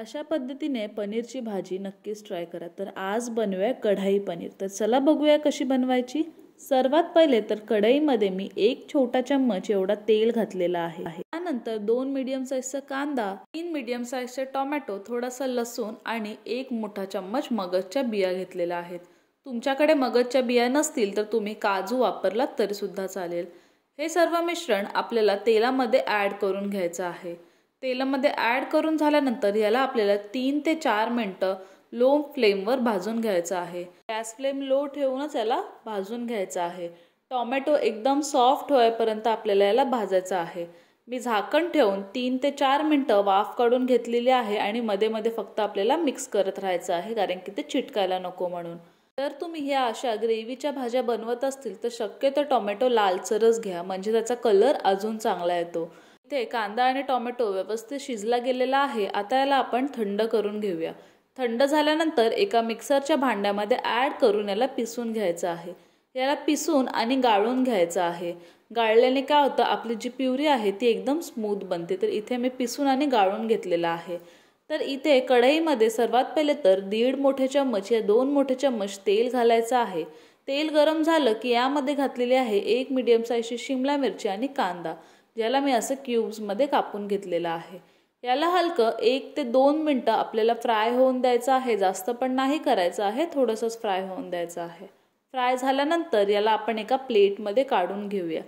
अशा पद्धतीने पनीरची भाजी नक्कीच ट्राय करा तर आज बनवूया कढाई पनीर तर चला बघूया कशी बनवायची सर्वात पहिले तर कढईमध्ये मी एक छोटा चम्मच एवढा तेल घातलेला आहे त्यानंतर दोन मीडियम साईजचा कांदा तीन मीडियम साईजचे टोमॅटो थोडासा लसूण आणि एक मोठा चम्मच मगजच्या बिया घेतलेल्या आहेत तुमच्याकडे मगजच्या बिया नसतील तर तुम्ही काजू वापरलात तरीसुद्धा चालेल हे सर्व मिश्रण आपल्याला तेलामध्ये ॲड करून घ्यायचं आहे तेलामध्ये ॲड करून झाल्यानंतर याला आपल्याला तीन ते चार मिनटं लो फ्लेमवर भाजून घ्यायचं आहे गॅस फ्लेम लो ठेवूनच याला भाजून घ्यायचं आहे टॉमॅटो एकदम सॉफ्ट होईपर्यंत आपल्याला याला भाजायचं आहे मी झाकण ठेवून तीन ते चार मिनटं वाफ काढून घेतलेली आहे आणि मध्ये मध्ये फक्त आपल्याला मिक्स करत राहायचं आहे कारण की ते चिटकायला नको म्हणून जर तुम्ही ह्या अशा ग्रेव्हीच्या भाज्या बनवत असतील तर शक्यतो टॉमॅटो लालसरच घ्या म्हणजे त्याचा कलर अजून चांगला येतो इथे कांदा आणि टोमॅटो व्यवस्थित शिजला गेलेला आहे आता याला आपण थंड करून घेऊया थंड झाल्यानंतर एका मिक्सरच्या भांड्यामध्ये ॲड करून याला पिसून घ्यायचं आहे याला पिसून आणि गाळून घ्यायचं आहे गाळल्याने काय होतं आपली जी प्युरी आहे ती एकदम स्मूथ बनते तर इथे मी पिसून आणि गाळून घेतलेला आहे तर इथे कढईमध्ये सर्वात पहिले तर दीड मोठे चम्मच या दोन मोठे चम्मच तेल घालायचं आहे तेल गरम झालं की यामध्ये घातलेली आहे एक मिडियम साईजची शिमला मिरची आणि कांदा ज्याला मी असं क्यूब्समध्ये कापून घेतलेलं आहे याला हलकं एक ते दोन मिनटं आपल्याला फ्राय होऊन द्यायचं आहे जास्त पण नाही करायचं आहे थोडंसंच फ्राय होऊन द्यायचं आहे फ्राय झाल्यानंतर याला आपण एका प्लेटमध्ये काढून घेऊया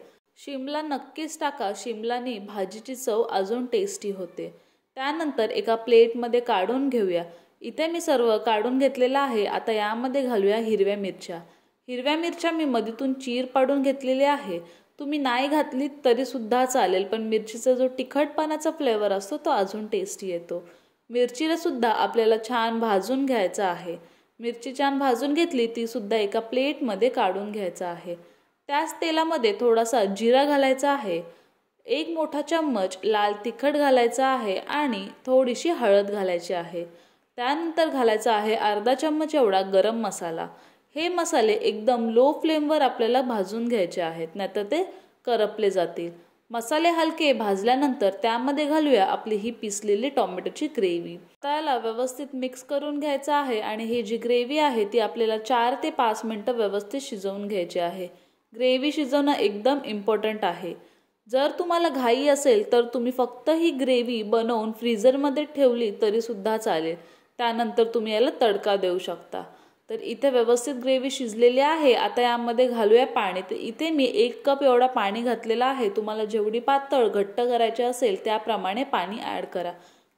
शिमला नक्कीच टाका शिमलानी भाजीची चव अजून टेस्टी होते त्यानंतर एका प्लेटमध्ये काढून घेऊया इथे मी सर्व काढून घेतलेलं आहे आता यामध्ये घालूया हिरव्या मिरच्या हिरव्या मिरच्या मी मधीतून चीर पाडून घेतलेली आहे तुम्ही नाही घातली तरीसुद्धा चालेल पण मिरचीचा जो तिखटपणाचा फ्लेवर असतो तो अजून टेस्टी येतो मिरचीला सुद्धा आपल्याला छान भाजून घ्यायचं आहे मिरची छान भाजून घेतली तीसुद्धा एका प्लेटमध्ये काढून घ्यायचं आहे त्याच तेलामध्ये थोडासा जिरा घालायचा आहे एक मोठा चम्मच लाल तिखट घालायचा आहे आणि थोडीशी हळद घालायची आहे त्यानंतर घालायचा आहे अर्धा चम्मच एवढा गरम मसाला हे मसाले एकदम लो फ्लेमवर आपल्याला भाजून घ्यायचे आहेत नाहीतर ते करपले जातील मसाले हलके भाजल्यानंतर त्यामध्ये घालूया आपली ही पिसलेली टोमॅटोची ग्रेव्ही त्याला व्यवस्थित मिक्स करून घ्यायचं आहे आणि ही जी ग्रेव्ही आहे ती आपल्याला चार ते पाच मिनटं व्यवस्थित शिजवून घ्यायची आहे ग्रेव्ही शिजवणं एकदम इम्पॉर्टंट आहे जर तुम्हाला घाई असेल तर तुम्ही फक्त ही ग्रेव्ही बनवून फ्रीझरमध्ये ठेवली तरीसुद्धा चालेल त्यानंतर तुम्ही याला तडका देऊ शकता तर इथे व्यवस्थित ग्रेव्ही शिजलेली आहे आता यामध्ये घालूया पाणी तर इथे मी एक कप एवढा पाणी घातलेला आहे तुम्हाला जेवढी पातळ घट्ट करायची असेल त्याप्रमाणे पाणी ॲड करा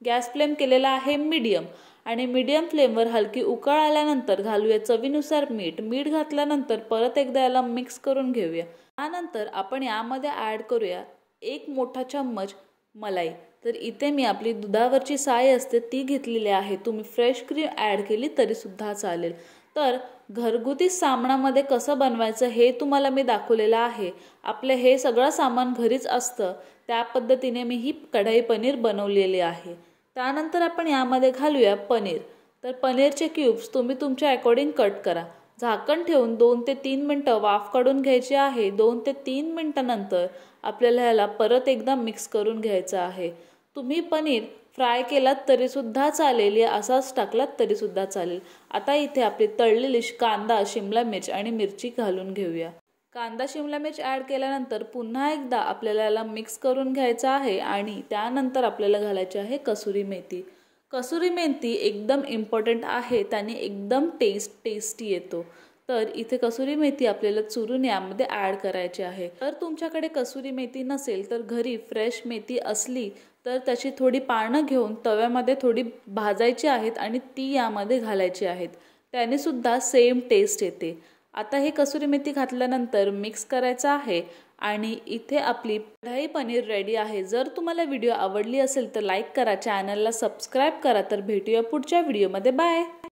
गॅस फ्लेम केलेला आहे मीडियम आणि मीडियम फ्लेमवर हलकी उकळ आल्यानंतर घालूया चवीनुसार मीठ मीठ घातल्यानंतर परत एकदा याला मिक्स करून घेऊया त्यानंतर आपण यामध्ये ॲड करूया एक मोठा चम्मच मलाई तर इथे मी आपली दुधावरची साय असते ती घेतलेली आहे तुम्ही फ्रेश क्रीम ॲड केली तरीसुद्धा चालेल तर घरगुती सामनामध्ये कसं बनवायचं हे तुम्हाला मी दाखवलेलं आहे आपलं हे सगळं सामान घरीच असतं त्या पद्धतीने मी ही कढाई पनीर बनवलेली आहे त्यानंतर आपण यामध्ये घालूया पनीर तर पनीरचे क्यूब्स तुम्ही तुमच्या अकॉर्डिंग कट करा झाकण ठेवून दोन ते तीन मिनटं वाफ काढून घ्यायची आहे दोन ते तीन मिनटानंतर आपल्याला ह्याला परत एकदा मिक्स करून घ्यायचं आहे तुम्ही पनीर फ्राय केलात तरीसुद्धा चालेल या असाच टाकलात तरीसुद्धा चालेल आता इथे आपली तळलेली कांदा शिमला मिरच आणि मिरची घालून घेऊया कांदा शिमला मिर्च ॲड केल्यानंतर पुन्हा एकदा आपल्याला याला मिक्स करून घ्यायचा आहे आणि त्यानंतर आपल्याला घालायची आहे कसुरी मेथी कसुरी मेथी एकदम इम्पॉर्टंट आहे त्याने एकदम टेस्ट टेस्टी येतो तर इथे कसुरी मेथी आपल्याला चुरून यामध्ये ॲड करायची आहे तर तुमच्याकडे कसुरी मेथी नसेल तर घरी फ्रेश मेथी असली तर त्याची थोडी पानं घेऊन तव्यामध्ये थोडी भाजायची आहेत आणि ती यामध्ये घालायची आहेत त्याने सुद्धा सेम टेस्ट येते आता हे कसुरी मेथी घातल्यानंतर मिक्स करायचं आहे आणि इथे आपली कढाई पनीर रेडी आहे जर तुम्हाला व्हिडिओ आवडली असेल तर लाईक करा चॅनलला सबस्क्राईब करा तर भेटूया पुढच्या व्हिडिओमध्ये बाय